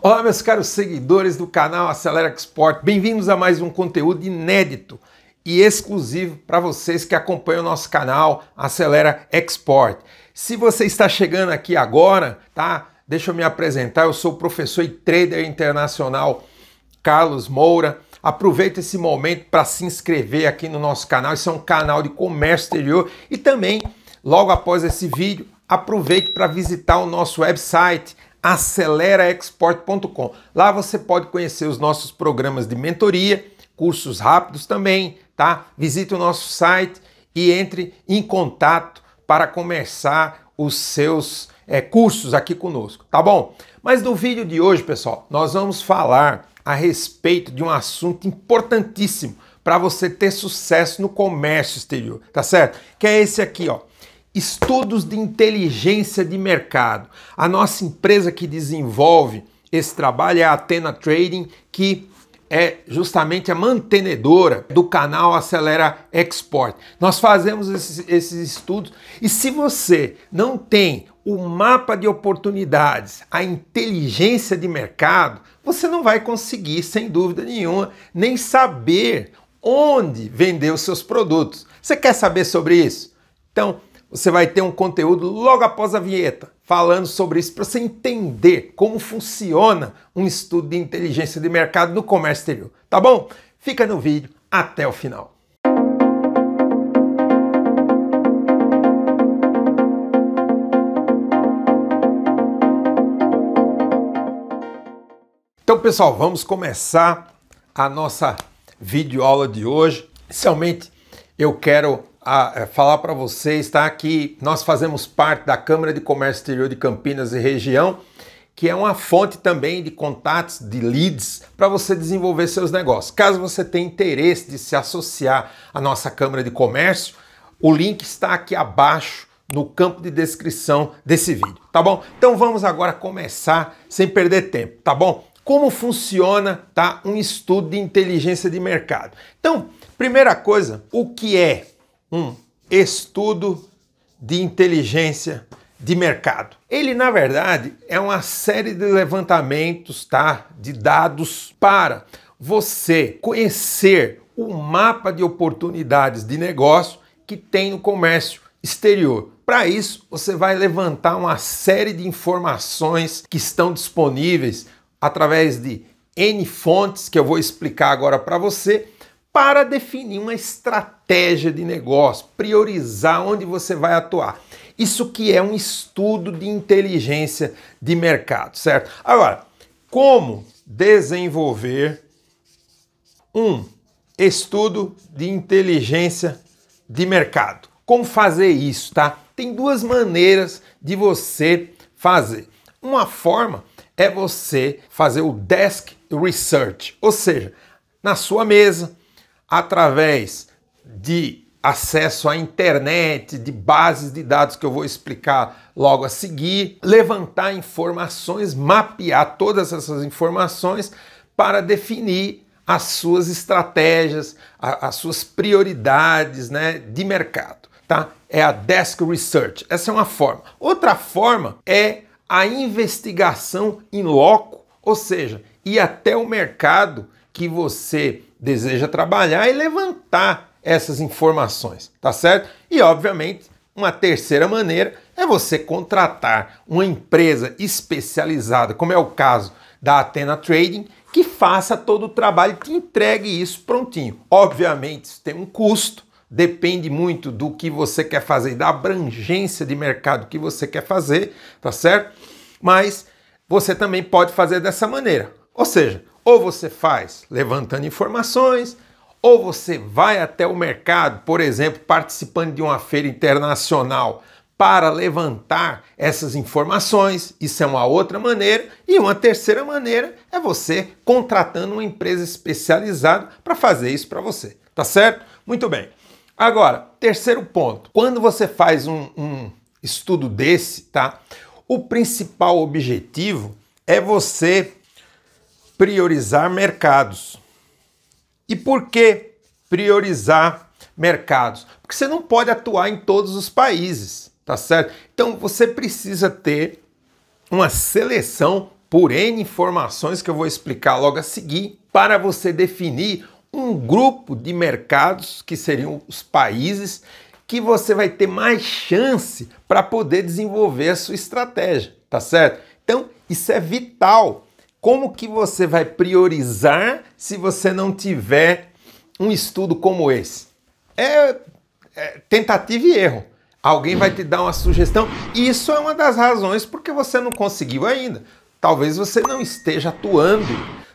Olá, meus caros seguidores do canal Acelera Export. Bem-vindos a mais um conteúdo inédito e exclusivo para vocês que acompanham o nosso canal Acelera Export. Se você está chegando aqui agora, tá? Deixa eu me apresentar. Eu sou o professor e trader internacional Carlos Moura. Aproveita esse momento para se inscrever aqui no nosso canal. Isso é um canal de comércio exterior e também, logo após esse vídeo, aproveite para visitar o nosso website aceleraexport.com. Lá você pode conhecer os nossos programas de mentoria, cursos rápidos também, tá? Visite o nosso site e entre em contato para começar os seus é, cursos aqui conosco, tá bom? Mas no vídeo de hoje, pessoal, nós vamos falar a respeito de um assunto importantíssimo para você ter sucesso no comércio exterior, tá certo? Que é esse aqui, ó estudos de inteligência de mercado. A nossa empresa que desenvolve esse trabalho é a Atena Trading, que é justamente a mantenedora do canal Acelera Export. Nós fazemos esses, esses, estudos e se você não tem o mapa de oportunidades, a inteligência de mercado, você não vai conseguir, sem dúvida nenhuma, nem saber onde vender os seus produtos. Você quer saber sobre isso? Então, você vai ter um conteúdo logo após a vinheta falando sobre isso para você entender como funciona um estudo de inteligência de mercado no comércio exterior, tá bom? Fica no vídeo até o final. Então, pessoal, vamos começar a nossa videoaula de hoje. Inicialmente, eu quero a, é, falar para vocês tá, que nós fazemos parte da Câmara de Comércio Exterior de Campinas e Região, que é uma fonte também de contatos, de leads, para você desenvolver seus negócios. Caso você tenha interesse de se associar à nossa Câmara de Comércio, o link está aqui abaixo no campo de descrição desse vídeo, tá bom? Então vamos agora começar sem perder tempo, tá bom? Como funciona tá, um estudo de inteligência de mercado? Então, primeira coisa, o que é um estudo de inteligência de mercado. Ele, na verdade, é uma série de levantamentos, tá? De dados para você conhecer o mapa de oportunidades de negócio que tem no comércio exterior. Para isso, você vai levantar uma série de informações que estão disponíveis através de N fontes que eu vou explicar agora para você para definir uma estratégia de negócio, priorizar onde você vai atuar. Isso que é um estudo de inteligência de mercado, certo? Agora, como desenvolver um estudo de inteligência de mercado? Como fazer isso, tá? Tem duas maneiras de você fazer. Uma forma é você fazer o desk research, ou seja, na sua mesa, através de acesso à internet, de bases de dados que eu vou explicar logo a seguir, levantar informações, mapear todas essas informações para definir as suas estratégias, as suas prioridades né, de mercado. Tá? É a desk research. Essa é uma forma. Outra forma é a investigação em in loco, ou seja, ir até o mercado que você deseja trabalhar e levantar essas informações, tá certo? E obviamente, uma terceira maneira é você contratar uma empresa especializada, como é o caso da Atena Trading, que faça todo o trabalho e te entregue isso prontinho. Obviamente, isso tem um custo, depende muito do que você quer fazer e da abrangência de mercado que você quer fazer, tá certo? Mas você também pode fazer dessa maneira. Ou seja, ou você faz levantando informações, ou você vai até o mercado, por exemplo, participando de uma feira internacional para levantar essas informações. Isso é uma outra maneira. E uma terceira maneira é você contratando uma empresa especializada para fazer isso para você. Tá certo? Muito bem. Agora, terceiro ponto. Quando você faz um, um estudo desse, tá? O principal objetivo é você priorizar mercados. E por que priorizar mercados? Porque você não pode atuar em todos os países, tá certo? Então você precisa ter uma seleção por N informações que eu vou explicar logo a seguir, para você definir um grupo de mercados, que seriam os países, que você vai ter mais chance para poder desenvolver a sua estratégia, tá certo? Então, isso é vital como que você vai priorizar se você não tiver um estudo como esse? É, é tentativa e erro. Alguém vai te dar uma sugestão. Isso é uma das razões porque você não conseguiu ainda. Talvez você não esteja atuando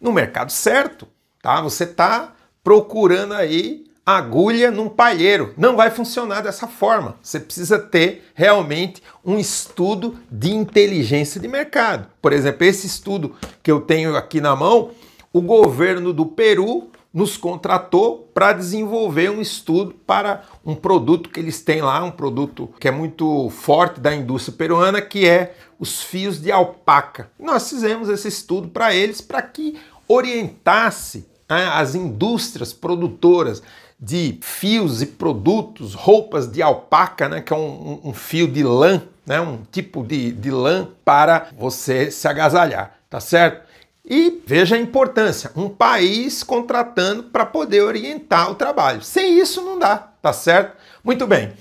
no mercado certo, tá? Você está procurando aí agulha num palheiro. Não vai funcionar dessa forma. Você precisa ter realmente um estudo de inteligência de mercado. Por exemplo, esse estudo que eu tenho aqui na mão, o governo do Peru nos contratou para desenvolver um estudo para um produto que eles têm lá, um produto que é muito forte da indústria peruana, que é os fios de alpaca. Nós fizemos esse estudo para eles para que orientasse né, as indústrias produtoras de fios e produtos, roupas de alpaca, né, que é um, um, fio de lã, né, um tipo de, de lã para você se agasalhar, tá certo? E veja a importância, um país contratando para poder orientar o trabalho. Sem isso não dá, tá certo? Muito bem.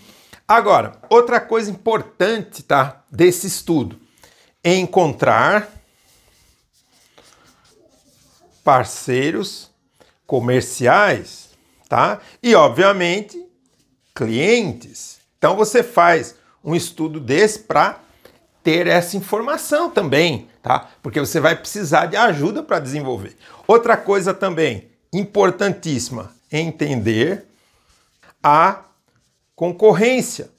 Agora, outra coisa importante, tá, desse estudo, é encontrar parceiros comerciais tá? E obviamente, clientes. Então você faz um estudo desse para ter essa informação também, tá? Porque você vai precisar de ajuda para desenvolver. Outra coisa também importantíssima, entender a concorrência.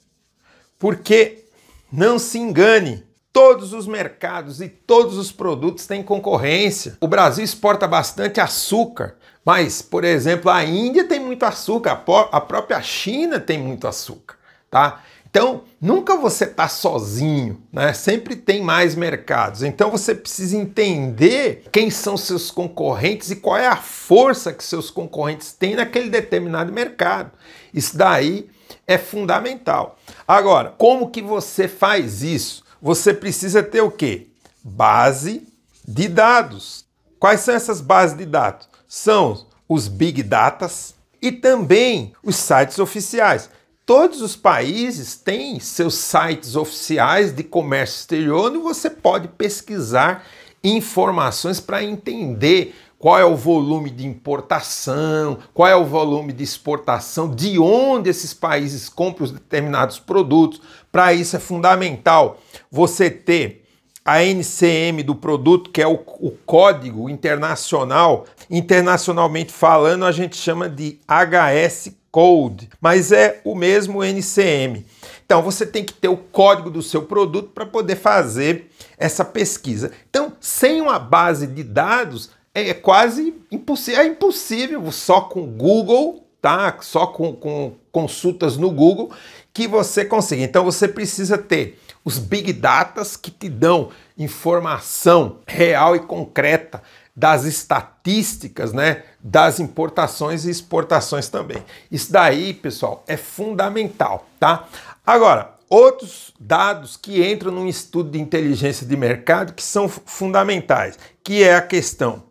Porque não se engane, todos os mercados e todos os produtos têm concorrência. O Brasil exporta bastante açúcar, mas, por exemplo, a Índia tem muito açúcar, a própria China tem muito açúcar, tá? Então, nunca você está sozinho, né? Sempre tem mais mercados. Então, você precisa entender quem são seus concorrentes e qual é a força que seus concorrentes têm naquele determinado mercado. Isso daí é fundamental. Agora, como que você faz isso? Você precisa ter o quê? Base de dados. Quais são essas bases de dados? São os big datas, e também os sites oficiais. Todos os países têm seus sites oficiais de comércio exterior onde você pode pesquisar informações para entender qual é o volume de importação, qual é o volume de exportação, de onde esses países compram os determinados produtos. Para isso é fundamental você ter a NCM do produto, que é o, o, código internacional, internacionalmente falando, a gente chama de HS Code, mas é o mesmo NCM. Então você tem que ter o código do seu produto para poder fazer essa pesquisa. Então, sem uma base de dados, é quase impossível, é impossível só com Google tá? Só com, com consultas no Google que você consegue. Então você precisa ter os big datas que te dão informação real e concreta das estatísticas, né, das importações e exportações também. Isso daí, pessoal, é fundamental, tá? Agora, outros dados que entram num estudo de inteligência de mercado que são fundamentais, que é a questão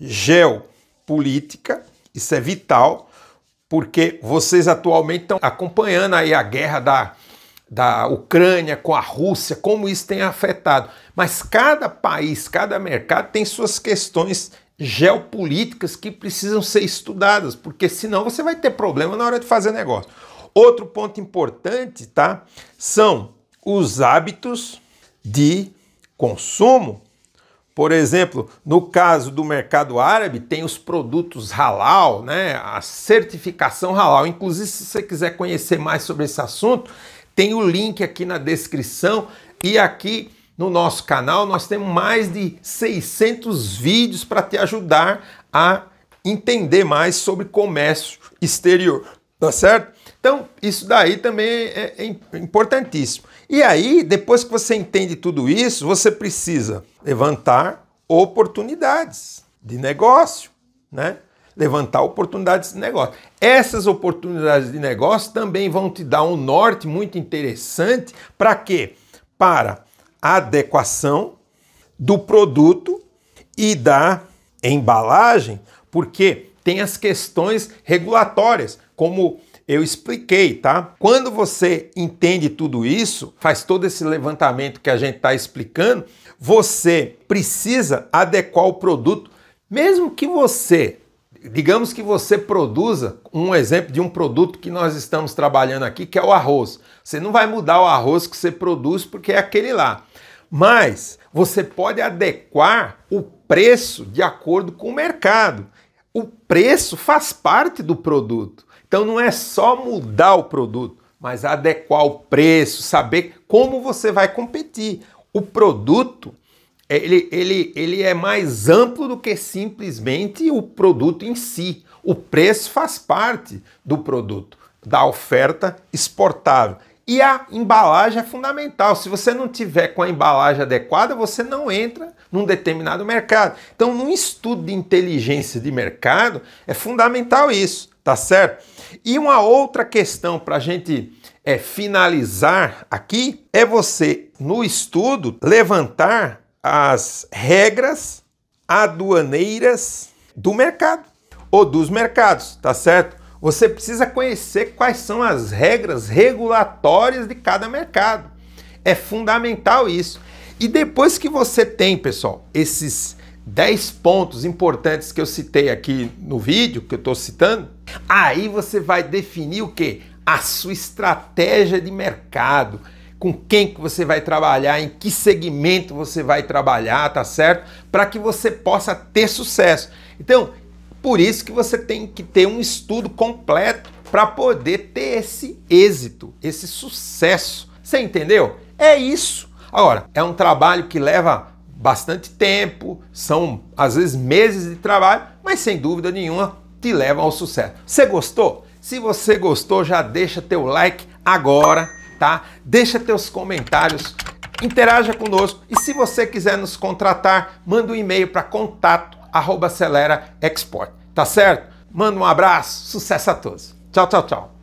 geopolítica, isso é vital, porque vocês atualmente estão acompanhando aí a guerra da, da Ucrânia com a Rússia, como isso tem afetado. Mas cada país, cada mercado tem suas questões geopolíticas que precisam ser estudadas, porque senão você vai ter problema na hora de fazer negócio. Outro ponto importante, tá? São os hábitos de consumo por exemplo, no caso do mercado árabe, tem os produtos halal, né? a certificação halal. Inclusive, se você quiser conhecer mais sobre esse assunto, tem o link aqui na descrição e aqui no nosso canal nós temos mais de 600 vídeos para te ajudar a entender mais sobre comércio exterior, tá certo? Então, isso daí também é, é importantíssimo. E aí, depois que você entende tudo isso, você precisa levantar oportunidades de negócio, né? Levantar oportunidades de negócio. Essas oportunidades de negócio também vão te dar um norte muito interessante para quê? Para adequação do produto e da embalagem, porque tem as questões regulatórias, como eu expliquei, tá? Quando você entende tudo isso, faz todo esse levantamento que a gente está explicando, você precisa adequar o produto, mesmo que você, digamos que você produza um exemplo de um produto que nós estamos trabalhando aqui, que é o arroz. Você não vai mudar o arroz que você produz porque é aquele lá. Mas você pode adequar o preço de acordo com o mercado. O preço faz parte do produto. Então não é só mudar o produto, mas adequar o preço, saber como você vai competir. O produto é, ele, ele, ele é mais amplo do que simplesmente o produto em si. O preço faz parte do produto, da oferta exportável. E a embalagem é fundamental. Se você não tiver com a embalagem adequada, você não entra num determinado mercado. Então, num estudo de inteligência de mercado, é fundamental isso, tá certo? E uma outra questão para a gente é, finalizar aqui é você, no estudo, levantar as regras aduaneiras do mercado ou dos mercados, tá certo? Você precisa conhecer quais são as regras regulatórias de cada mercado. É fundamental isso. E depois que você tem, pessoal, esses 10 pontos importantes que eu citei aqui no vídeo, que eu estou citando, aí você vai definir o que? A sua estratégia de mercado com quem que você vai trabalhar, em que segmento você vai trabalhar, tá certo? Para que você possa ter sucesso. Então, por isso que você tem que ter um estudo completo para poder ter esse êxito, esse sucesso. Você entendeu? É isso. Agora, é um trabalho que leva bastante tempo, são às vezes meses de trabalho, mas sem dúvida nenhuma te leva ao sucesso. Você gostou? Se você gostou, já deixa teu like agora, tá? Deixa teus comentários, interaja conosco e se você quiser nos contratar, manda um e-mail para contato arroba acelera export. Tá certo? Manda um abraço, sucesso a todos. Tchau, tchau, tchau.